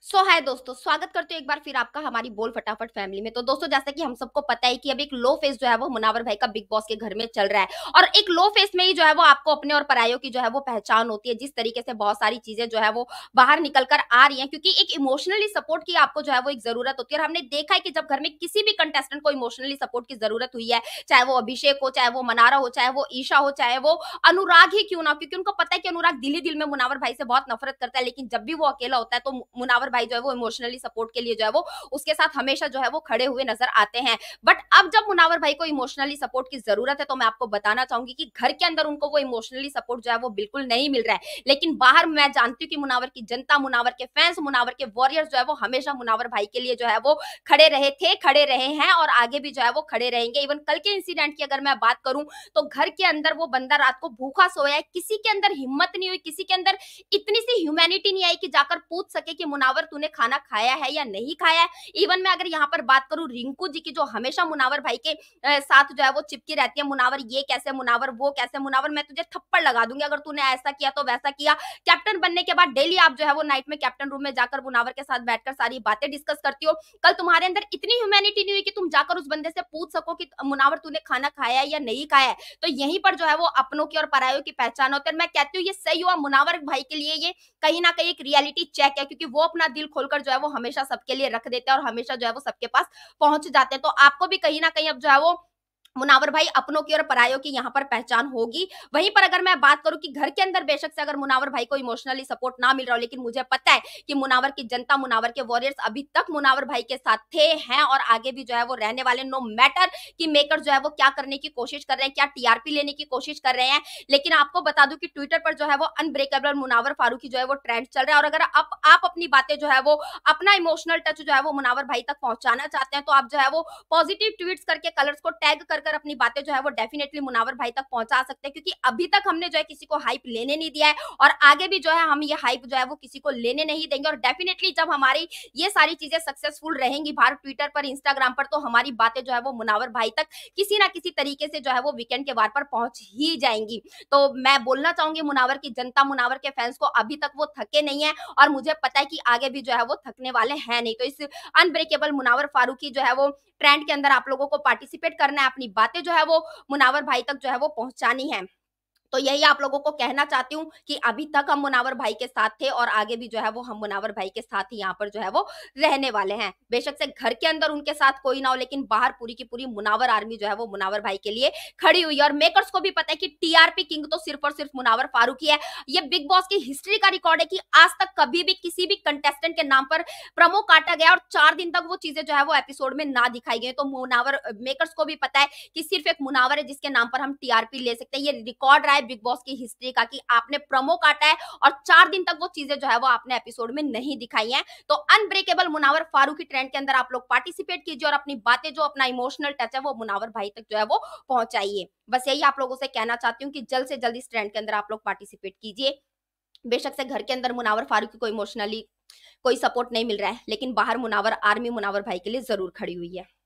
सो हाय दोस्तों स्वागत करते हो एक बार फिर आपका हमारी बोल फटाफट फैमिली में तो दोस्तों जैसा कि हम सबको पता है कि अब एक लो फेस जो है वो मुनावर भाई का बिग बॉस के घर में चल रहा है और एक लो फेस में ही जो है वो आपको अपने और परायों की जो है वो पहचान होती है जिस तरीके से बहुत सारी चीजें जो है वो बाहर निकल कर आ रही है क्योंकि एक इमोशनली सपोर्ट की आपको जो है वो एक जरूरत होती है और हमने देखा है कि जब घर में किसी भी कंटेस्टेंट को इमोशनली सपोर्ट की जरूरत हुई है चाहे वो अभिषेक हो चाहे वो मनारा हो चाहे वो ईशा हो चाहे वो अनुराग ही क्यों ना क्योंकि उनको पता है कि अनुराग दिल्ली दिल में मुनावर भाई से बहुत नफरत करता है लेकिन जब भी वो अकेला होता है तो मुनावर पावर भाई जो है वो इमोशनली सपोर्ट के लिए जो है वो उसके साथ हमेशा जो है वो खड़े हुए नजर आते हैं बट अब जब मुनावर भाई को इमोशनली सपोर्ट की जरूरत है तो मैं आपको बताना चाहूंगी कि घर के अंदर उनको वो इमोशनली सपोर्ट जो है वो बिल्कुल नहीं मिल रहा है लेकिन बाहर मैं जानती हूँ कि मुनावर की जनता मुनावर के फैंस मुनावर के वॉरियर्स जो है वो हमेशा मुनावर भाई के लिए जो है वो खड़े रहे थे खड़े रहे हैं और आगे भी जो है वो खड़े रहेंगे इवन कल के इंसिडेंट की अगर मैं बात करूं तो घर के अंदर वो बंदा रात को भूखा सोया है किसी के अंदर हिम्मत नहीं हुई किसी के अंदर इतनी सी ह्यूमैनिटी नहीं आई कि जाकर पूछ सके कि मुनावर तूने खाना खाया है या नहीं खाया है इवन मैं अगर यहाँ पर बात करूँ रिंकू जी की जो हमेशा मुनावर भाई के साथ जो है वो चिपकी रहती है मुनावर ये कैसे मुनावर वो कैसे मुनावर मैं तुझे थप्पड़ लगा दूंगी अगर तूने ऐसा किया तो वैसा किया कैप्टन बनने के बाद डेली आप जो है वो नाइट में कैप्टन रूम में जाकर मुनावर के साथ बैठकर सारी बातें डिस्कस करती हो कल तुम्हारे अंदर इतनी ह्यूमैनिटी नहीं हुई कि तुम जाकर उस बंदे से पूछ सको कि मुनावर तूने खाना खाया है या नहीं खाया है तो यहीं पर जो है वो अपनों की और परायों की पहचान होती है मैं कहती हूँ ये सही हुआ मुनावर भाई के लिए ये कहीं ना कहीं एक रियलिटी चेक है क्योंकि वो अपना दिल खोलकर जो है वो हमेशा सबके लिए रख देते हैं और हमेशा जो है वो सबके पास पहुंच जाते हैं तो आपको भी कहीं ना कहीं अब जो है वो मुनावर भाई अपनों की और परायों की यहाँ पर पहचान होगी वहीं पर अगर मैं बात करूं कि घर के अंदर बेशक से अगर मुनावर भाई को इमोशनली सपोर्ट ना मिल रहा हो लेकिन मुझे पता है कि मुनावर की जनता मुनावर के वॉरियर्स अभी तक मुनावर भाई के साथ थे हैं और आगे भी जो है वो रहने वाले नो मैटर कि मेकर जो है वो क्या करने की कोशिश कर रहे हैं क्या टीआरपी लेने की कोशिश कर रहे हैं लेकिन आपको बता दू की ट्विटर पर जो है वो अनब्रेकेबल मुनावर फारूकी जो है वो ट्रेंड चल रहा है और अगर आप आप अपनी बातें जो है वो अपना इमोशनल टच जो है वो मुनावर भाई तक पहुंचाना चाहते हैं तो आप जो है वो पॉजिटिव ट्वीट करके कलर्स को टैग कर कर अपनी बातें जो है वो डेफिनेटली मुनावर भाई तक पहुंचा सकते हैं क्योंकि अभी तक हमने जो है किसी को हाइप लेने नहीं दिया है और आगे भी जो है हम ये हाइप जो है वो किसी को लेने नहीं देंगे और डेफिनेटली जब हमारी ये सारी चीजें सक्सेसफुल रहेंगी बाहर ट्विटर पर इंस्टाग्राम पर तो हमारी बातें जो है वो मुनावर भाई तक किसी ना किसी तरीके से जो है वो वीकेंड के वार पर पहुंच ही जाएंगी तो मैं बोलना चाहूंगी मुनावर की जनता मुनावर के फैंस को अभी तक वो थके नहीं है और मुझे पता है कि आगे भी जो है वो थकने वाले हैं नहीं तो इस अनब्रेकेबल मुनावर फारूकी जो है वो ट्रेंड के अंदर आप लोगों को पार्टिसिपेट करना है अपनी बातें जो है वो मुनावर भाई तक जो है वो पहुंचानी है तो यही आप लोगों को कहना चाहती हूँ कि अभी तक हम मुनावर भाई के साथ थे और आगे भी जो है वो हम मुनावर भाई के साथ ही यहाँ पर जो है वो रहने वाले हैं बेशक से घर के अंदर उनके साथ कोई ना हो लेकिन बाहर पूरी की पूरी मुनावर आर्मी जो है वो मुनावर भाई के लिए खड़ी हुई है और मेकर्स को भी पता है कि टीआरपी किंग तो सिर्फ और सिर्फ मुनावर फारूकी है ये बिग बॉस की हिस्ट्री का रिकॉर्ड है कि आज तक कभी भी किसी भी कंटेस्टेंट के नाम पर प्रमो काटा गया और चार दिन तक वो चीजें जो है वो एपिसोड में ना दिखाई गई तो मुनावर मेकर्स को भी पता है कि सिर्फ एक मुनावर है जिसके नाम पर हम टीआरपी ले सकते हैं ये रिकॉर्ड रहा है है बिग बॉस की हिस्ट्री का कि आपने प्रमो काटा है और चार दिन तक वो चीजें जो है वो आपने एपिसोड में नहीं दिखाई है तो अनब्रेकेबल मुनावर फारूक की ट्रेंड के अंदर आप लोग पार्टिसिपेट कीजिए और अपनी बातें जो अपना इमोशनल टच है वो मुनावर भाई तक जो है वो पहुंचाइए बस यही आप लोगों से कहना चाहती हूँ कि जल्द से जल्द इस ट्रेंड के अंदर आप लोग पार्टिसिपेट कीजिए बेशक से घर के अंदर मुनावर फारूक को इमोशनली कोई सपोर्ट नहीं मिल रहा है लेकिन बाहर मुनावर आर्मी मुनावर भाई के लिए जरूर खड़ी हुई है